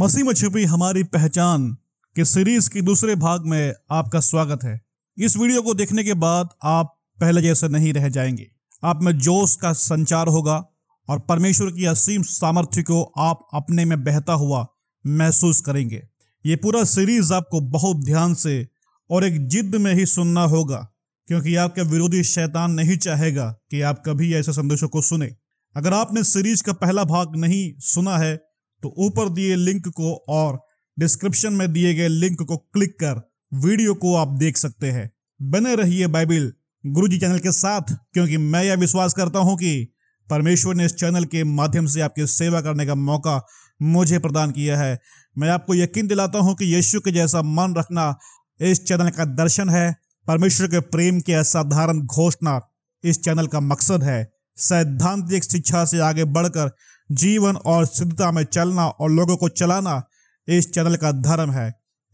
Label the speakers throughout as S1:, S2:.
S1: मसीह में छिपी हमारी पहचान के सीरीज के दूसरे भाग में आपका स्वागत है इस वीडियो को देखने के बाद आप पहले जैसे नहीं रह जाएंगे आप में जोश का संचार होगा और परमेश्वर की असीम सामर्थ्य को आप अपने में बहता हुआ महसूस करेंगे ये पूरा सीरीज आपको बहुत ध्यान से और एक जिद में ही सुनना होगा क्योंकि आपका विरोधी शैतान नहीं चाहेगा कि आप कभी ऐसे संदेशों को सुने अगर आपने सीरीज का पहला भाग नहीं सुना है तो ऊपर दिए लिंक को और डिस्क्रिप्शन में दिए गए लिंक को क्लिक कर वीडियो को आप देख सकते हैं बने रहिए बाइबिल गुरुजी चैनल के साथ क्योंकि मैं यह विश्वास करता हूं कि परमेश्वर ने इस चैनल के माध्यम से आपकी सेवा करने का मौका मुझे प्रदान किया है मैं आपको यकीन दिलाता हूं कि यीशु के जैसा मन रखना इस चैनल का दर्शन है परमेश्वर के प्रेम की असाधारण घोषणा इस चैनल का मकसद है सैद्धांतिक शिक्षा से आगे बढ़कर जीवन और सिद्धता में चलना और लोगों को चलाना इस चैनल का धर्म है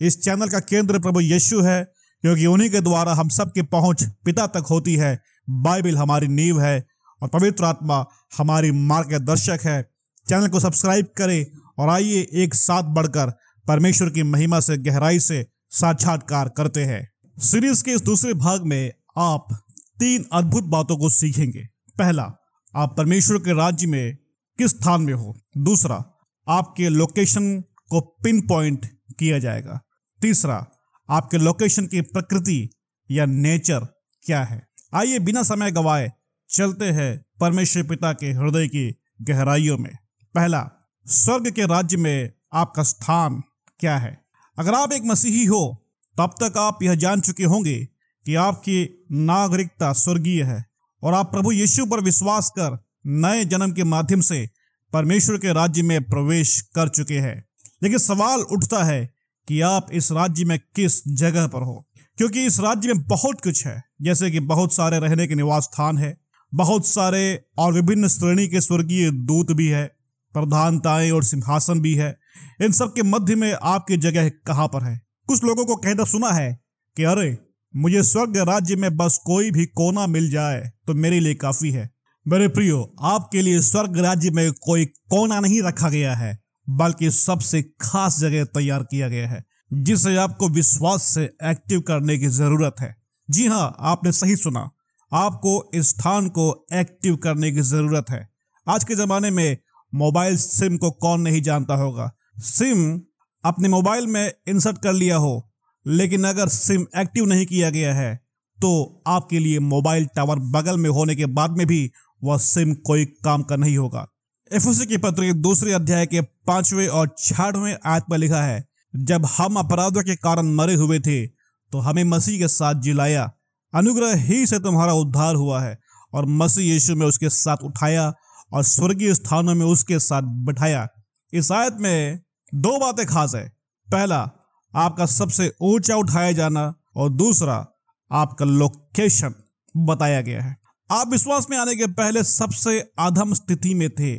S1: इस चैनल का केंद्र प्रभु यीशु है क्योंकि उन्हीं के द्वारा हम सबकी पहुंच पिता तक होती है बाइबिल हमारी नींव है और पवित्र आत्मा हमारी मार्गदर्शक है चैनल को सब्सक्राइब करें और आइए एक साथ बढ़कर परमेश्वर की महिमा से गहराई से साक्षात्कार करते हैं सीरीज के इस दूसरे भाग में आप तीन अद्भुत बातों को सीखेंगे पहला आप परमेश्वर के राज्य में किस स्थान में हो दूसरा आपके लोकेशन को पिन पॉइंट किया जाएगा तीसरा आपके लोकेशन की प्रकृति या नेचर क्या है आइए बिना समय गवाए चलते हैं परमेश्वर पिता के हृदय की गहराइयों में पहला स्वर्ग के राज्य में आपका स्थान क्या है अगर आप एक मसीही हो तब तक आप यह जान चुके होंगे कि आपकी नागरिकता स्वर्गीय है और आप प्रभु यीशु पर विश्वास कर नए जन्म के माध्यम से परमेश्वर के राज्य में प्रवेश कर चुके हैं लेकिन सवाल उठता है कि आप इस राज्य में किस जगह पर हो क्योंकि इस राज्य में बहुत कुछ है जैसे कि बहुत सारे रहने के निवास स्थान है बहुत सारे और विभिन्न श्रेणी के स्वर्गीय दूत भी है प्रधानताएं और सिंहासन भी है इन सब के मध्य में आपकी जगह कहाँ पर है कुछ लोगों को कहना सुना है कि अरे मुझे स्वर्ग राज्य में बस कोई भी कोना मिल जाए तो मेरे लिए काफी है मेरे प्रियो आपके लिए स्वर्ग राज्य में कोई कोना नहीं रखा गया है बल्कि सबसे खास जगह तैयार किया गया है जिसे आपको विश्वास से एक्टिव करने की जरूरत है जी हाँ आपने सही सुना आपको इस स्थान को एक्टिव करने की जरूरत है आज के जमाने में मोबाइल सिम को कौन नहीं जानता होगा सिम अपने मोबाइल में इंसर्ट कर लिया हो लेकिन अगर सिम एक्टिव नहीं किया गया है तो आपके लिए मोबाइल टावर बगल में होने के बाद में भी वह सिम कोई काम का नहीं होगा एफओसी के पत्र के दूसरे अध्याय के पांचवें और छठवें आयत पर लिखा है जब हम अपराधों के कारण मरे हुए थे तो हमें मसीह के साथ जिलाया अनुग्रह ही से तुम्हारा उद्धार हुआ है और मसीह यीशु में उसके साथ उठाया और स्वर्गीय स्थानों में उसके साथ बिठाया इस आयत में दो बातें खास है पहला आपका सबसे ऊंचा उठाया जाना और दूसरा आपका लोकेशन बताया गया है आप विश्वास में आने के पहले सबसे अधम स्थिति में थे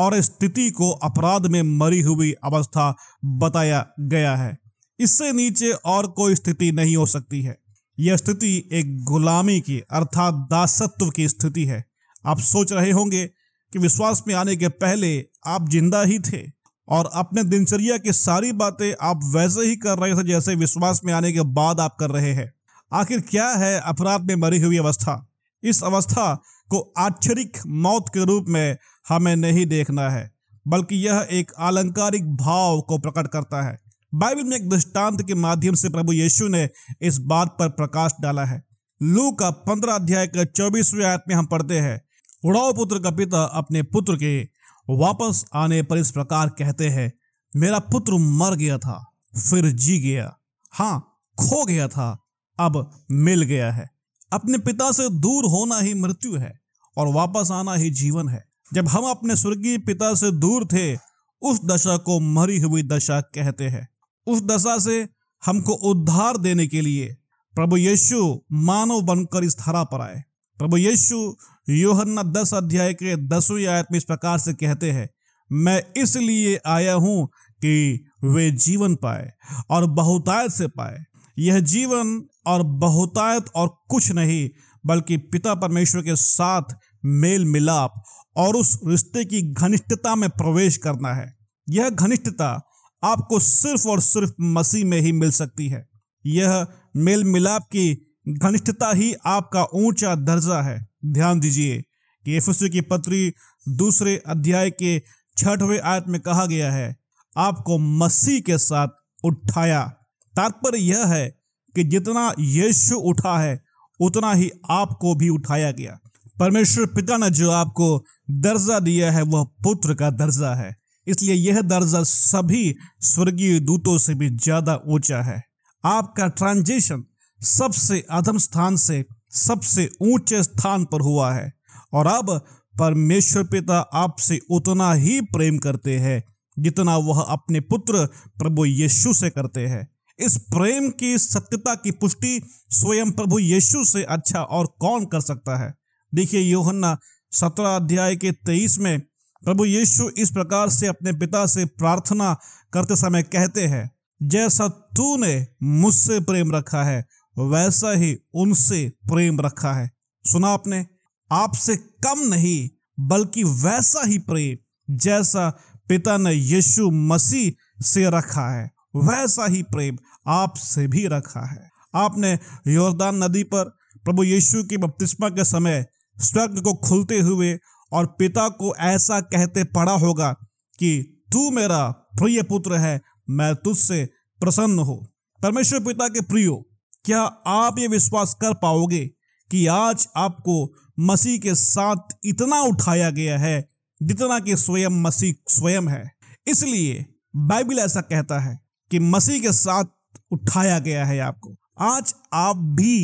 S1: और स्थिति को अपराध में मरी हुई अवस्था बताया गया है इससे नीचे और कोई स्थिति नहीं हो सकती है यह स्थिति एक गुलामी की अर्थात दासत्व की स्थिति है आप सोच रहे होंगे कि विश्वास में आने के पहले आप जिंदा ही थे और अपने दिनचर्या की सारी बातें आप वैसे ही कर रहे थे जैसे विश्वास में आने के बाद आप कर रहे हैं आखिर क्या है अपराध में मरी हुई अवस्था इस अवस्था को आक्षरिक मौत के रूप में हमें नहीं देखना है बल्कि यह एक आलंकारिक भाव को प्रकट करता है बाइबल में एक दृष्टांत के माध्यम से प्रभु यीशु ने इस बात पर प्रकाश डाला है लू का पंद्रह अध्याय के चौबीसवें आयत में हम पढ़ते हैं उड़ाओ पुत्र का पिता अपने पुत्र के वापस आने पर इस प्रकार कहते हैं मेरा पुत्र मर गया था फिर जी गया हाँ खो गया था अब मिल गया है अपने पिता से दूर होना ही मृत्यु है और वापस आना ही जीवन है जब हम अपने स्वर्गीय पिता से दूर थे उस दशा को मरी हुई दशा कहते हैं उस दशा से हमको उद्धार देने के लिए प्रभु यीशु मानव बनकर इस धरा पर आए प्रभु यीशु योहन्ना दस अध्याय के दसवीं आयत में इस प्रकार से कहते हैं मैं इसलिए आया हूं कि वे जीवन पाए और बहुतायत से पाए यह जीवन और बहुतायत और कुछ नहीं बल्कि पिता परमेश्वर के साथ मेल मिलाप और उस रिश्ते की घनिष्ठता में प्रवेश करना है यह घनिष्ठता आपको सिर्फ और सिर्फ मसीह में ही मिल सकती है यह मेल मिलाप की घनिष्ठता ही आपका ऊंचा दर्जा है ध्यान दीजिए कि एफएससी की पत्री दूसरे अध्याय के छठवें आयत में कहा गया है आपको मसीह के साथ उठाया तात्पर्य यह है कि जितना यीशु उठा है उतना ही आपको भी उठाया गया परमेश्वर पिता ने जो आपको दर्जा दिया है वह पुत्र का दर्जा है इसलिए यह दर्जा सभी स्वर्गीय दूतों से भी ज्यादा ऊंचा है आपका ट्रांजिशन सबसे अधम स्थान से सबसे ऊंचे स्थान पर हुआ है और अब परमेश्वर पिता आपसे उतना ही प्रेम करते हैं जितना वह अपने पुत्र प्रभु यीशु से करते हैं इस प्रेम की सत्यता की पुष्टि स्वयं प्रभु यीशु से अच्छा और कौन कर सकता है देखिए योहन्ना सत्रह अध्याय के तेईस में प्रभु यीशु इस प्रकार से अपने पिता से प्रार्थना करते समय कहते हैं जैसा तू ने मुझसे प्रेम रखा है वैसा ही उनसे प्रेम रखा है सुना आपने आपसे कम नहीं बल्कि वैसा ही प्रेम जैसा पिता ने यीशु मसीह से रखा है वैसा ही प्रेम आपसे भी रखा है आपने योरदान नदी पर प्रभु यीशु की बपतिस्मा के समय स्वर्ग को खुलते हुए और पिता को ऐसा कहते पड़ा होगा कि तू मेरा प्रिय पुत्र है मैं तुझसे प्रसन्न हो परमेश्वर पिता के प्रियो क्या आप ये विश्वास कर पाओगे कि आज आपको मसीह के साथ इतना उठाया गया है जितना कि स्वयं मसीह स्वयं है इसलिए बाइबिल ऐसा कहता है कि मसीह के साथ उठाया गया है आपको आज आप भी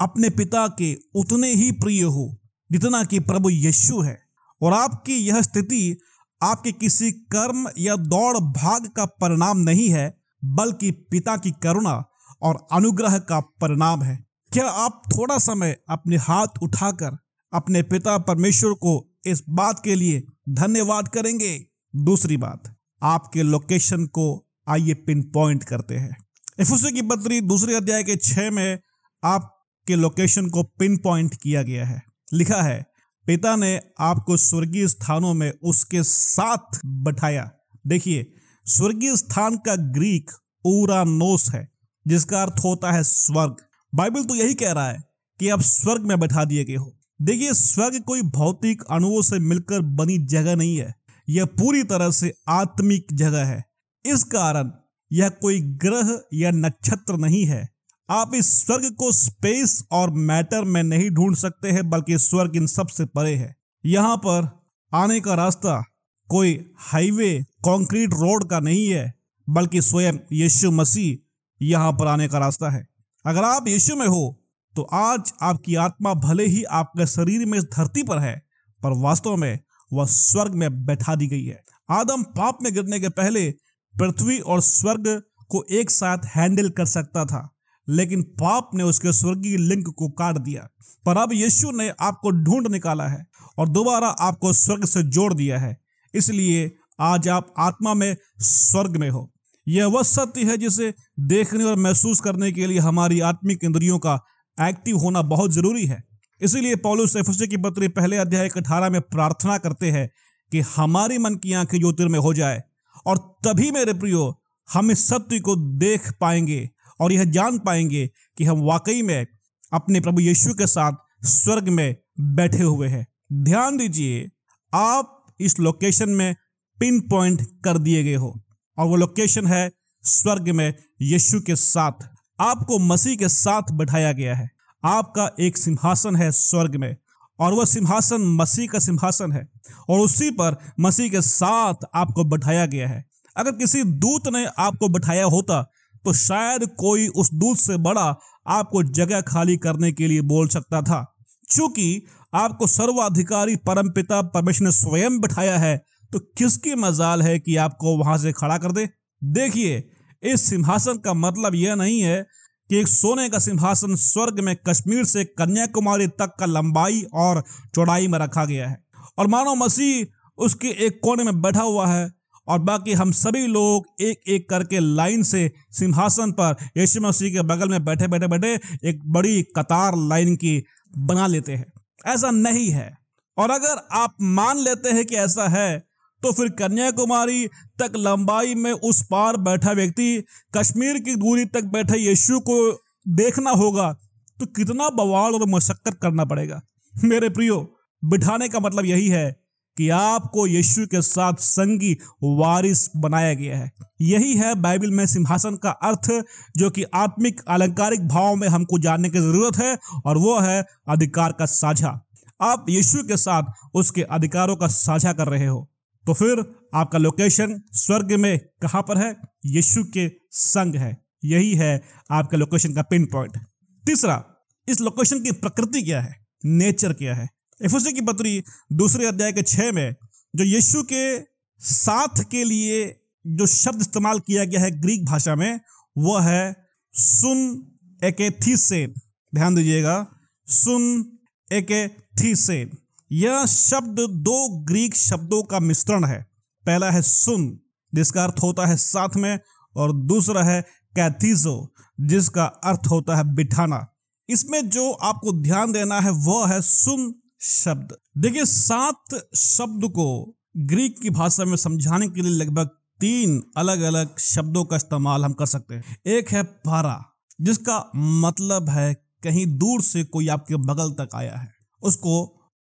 S1: अपने पिता के उतने ही प्रिय हो जितना कि प्रभु यीशु है और आपकी यह स्थिति आपके किसी कर्म या दौड़ भाग का परिणाम नहीं है बल्कि पिता की करुणा और अनुग्रह का परिणाम है क्या आप थोड़ा समय अपने हाथ उठाकर अपने पिता परमेश्वर को इस बात के लिए धन्यवाद करेंगे दूसरी बात आपके लोकेशन को आइए पिन पॉइंट करते हैं एफुसो की पत्री दूसरे अध्याय के छह में आपके लोकेशन को पिन पॉइंट किया गया है लिखा है पिता ने आपको स्वर्गीय स्थानों में उसके साथ बैठाया देखिए स्वर्गीय स्थान का ग्रीक ओरानोस है जिसका अर्थ होता है स्वर्ग बाइबल तो यही कह रहा है कि आप स्वर्ग में बैठा दिए गए हो देखिए स्वर्ग कोई भौतिक अणुओं से मिलकर बनी जगह नहीं है यह पूरी तरह से आत्मिक जगह है इस कारण यह कोई ग्रह या नक्षत्र नहीं है आप इस स्वर्ग को स्पेस और मैटर में नहीं ढूंढ सकते हैं बल्कि स्वर्ग इन सब से परे है यहाँ पर आने का रास्ता कोई हाईवे कंक्रीट रोड का नहीं है बल्कि स्वयं यीशु मसीह यहाँ पर आने का रास्ता है अगर आप यीशु में हो तो आज आपकी आत्मा भले ही आपके शरीर में धरती पर है पर वास्तव में वह स्वर्ग में बैठा दी गई है आदम पाप में गिरने के पहले पृथ्वी और स्वर्ग को एक साथ हैंडल कर सकता था लेकिन पाप ने उसके स्वर्गीय लिंक को काट दिया पर अब यीशु ने आपको ढूंढ निकाला है और दोबारा आपको स्वर्ग से जोड़ दिया है इसलिए आज आप आत्मा में स्वर्ग में हो यह वह सत्य है जिसे देखने और महसूस करने के लिए हमारी आत्मिक इंद्रियों का एक्टिव होना बहुत जरूरी है इसीलिए पॉलुस एफसी की पत्री पहले अध्याय अठारह में प्रार्थना करते हैं कि हमारी मन की आंखें ज्योतिर्मय हो जाए और तभी मेरे प्रियो हम इस सत्य को देख पाएंगे और यह जान पाएंगे कि हम वाकई में अपने प्रभु यीशु के साथ स्वर्ग में बैठे हुए हैं ध्यान दीजिए आप इस लोकेशन में पिन पॉइंट कर दिए गए हो और वो लोकेशन है स्वर्ग में यीशु के साथ आपको मसीह के साथ बैठाया गया है आपका एक सिंहासन है स्वर्ग में और वह सिंहासन मसीह का सिंहासन है और उसी पर मसीह के साथ आपको बैठाया गया है अगर किसी दूत ने आपको बैठाया होता तो शायद कोई उस दूत से बड़ा आपको जगह खाली करने के लिए बोल सकता था चूंकि आपको सर्वाधिकारी परमपिता परमेश्वर ने स्वयं बिठाया है तो किसकी मजाल है कि आपको वहां से खड़ा कर दे देखिए इस सिंहासन का मतलब यह नहीं है कि एक सोने का सिंहासन स्वर्ग में कश्मीर से कन्याकुमारी तक का लंबाई और चौड़ाई में रखा गया है और मानो मसीह उसके एक कोने में बैठा हुआ है और बाकी हम सभी लोग एक एक करके लाइन से सिंहासन पर यीशु मसीह के बगल में बैठे बैठे बैठे एक बड़ी कतार लाइन की बना लेते हैं ऐसा नहीं है और अगर आप मान लेते हैं कि ऐसा है तो फिर कन्याकुमारी तक लंबाई में उस पार बैठा व्यक्ति कश्मीर की दूरी तक बैठे यीशु को देखना होगा तो कितना बवाल और मशक्कत करना पड़ेगा मेरे प्रियो बिठाने का मतलब यही है कि आपको यीशु के साथ संगी वारिस बनाया गया है यही है बाइबल में सिंहासन का अर्थ जो कि आत्मिक अलंकारिक भाव में हमको जानने की जरूरत है और वो है अधिकार का साझा आप यीशु के साथ उसके अधिकारों का साझा कर रहे हो तो फिर आपका लोकेशन स्वर्ग में कहाँ पर है यीशु के संग है यही है आपका लोकेशन का पिन पॉइंट तीसरा इस लोकेशन की प्रकृति क्या है नेचर क्या है एफोसी की पत्री दूसरे अध्याय के छः में जो यीशु के साथ के लिए जो शब्द इस्तेमाल किया गया है ग्रीक भाषा में वह है सुन एकेथीसेन ध्यान दीजिएगा सुन एकेथीसेन यह शब्द दो ग्रीक शब्दों का मिश्रण है पहला है सुन जिसका अर्थ होता है साथ में और दूसरा है कैथीजो जिसका अर्थ होता है बिठाना इसमें जो आपको ध्यान देना है वह है सुन शब्द देखिए सात शब्द को ग्रीक की भाषा में समझाने के लिए लगभग तीन अलग अलग शब्दों का इस्तेमाल हम कर सकते हैं एक है पारा जिसका मतलब है कहीं दूर से कोई आपके बगल तक आया है उसको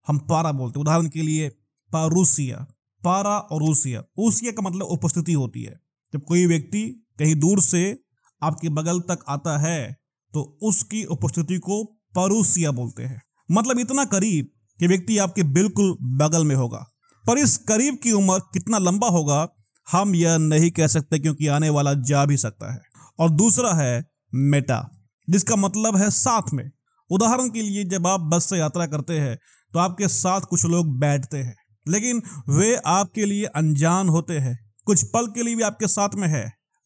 S1: हम पारा बोलते हैं उदाहरण के लिए पारूसिया पारा और रूसिया ऊसिया का मतलब उपस्थिति होती है जब कोई व्यक्ति कहीं दूर से आपके बगल तक आता है तो उसकी उपस्थिति को परूसिया बोलते हैं मतलब इतना करीब कि व्यक्ति आपके बिल्कुल बगल में होगा पर इस करीब की उम्र कितना लंबा होगा हम यह नहीं कह सकते क्योंकि आने वाला जा भी सकता है और दूसरा है मेटा जिसका मतलब है साथ में उदाहरण के लिए जब आप बस से यात्रा करते हैं तो आपके साथ कुछ लोग बैठते हैं लेकिन वे आपके लिए अनजान होते हैं कुछ पल के लिए भी आपके साथ में है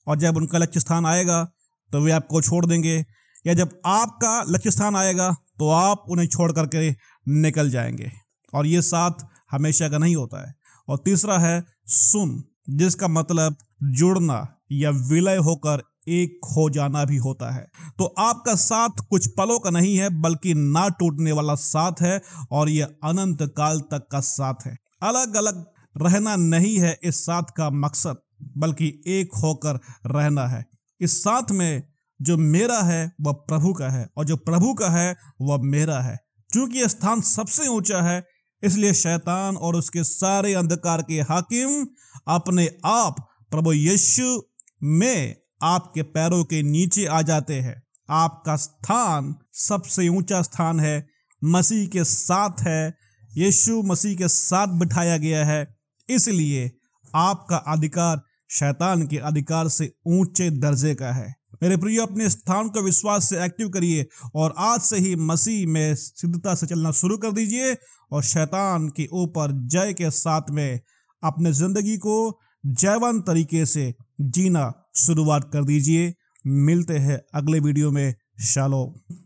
S1: और जब उनका लक्ष्य स्थान आएगा तो वे आपको छोड़ देंगे या जब आपका लक्ष्य स्थान आएगा तो आप उन्हें छोड़ करके निकल जाएंगे और ये साथ हमेशा का नहीं होता है और तीसरा है सुन जिसका मतलब जुड़ना या विलय होकर एक हो जाना भी होता है तो आपका साथ कुछ पलों का नहीं है बल्कि ना टूटने वाला साथ है और यह अनंत काल तक का साथ है अलग अलग रहना नहीं है इस साथ का मकसद बल्कि एक होकर रहना है इस साथ में जो मेरा है वह प्रभु का है और जो प्रभु का है वह मेरा है क्योंकि यह स्थान सबसे ऊंचा है इसलिए शैतान और उसके सारे अंधकार के हाकिम अपने आप प्रभु यीशु में आपके पैरों के नीचे आ जाते हैं आपका स्थान सबसे ऊंचा स्थान है मसीह के साथ है यीशु मसीह के साथ बिठाया गया है इसलिए आपका अधिकार शैतान के अधिकार से ऊंचे दर्जे का है मेरे प्रियो अपने स्थान को विश्वास से एक्टिव करिए और आज से ही मसीह में सिद्धता से चलना शुरू कर दीजिए और शैतान के ऊपर जय के साथ में अपने जिंदगी को जैवन तरीके से जीना शुरुआत कर दीजिए मिलते हैं अगले वीडियो में शालो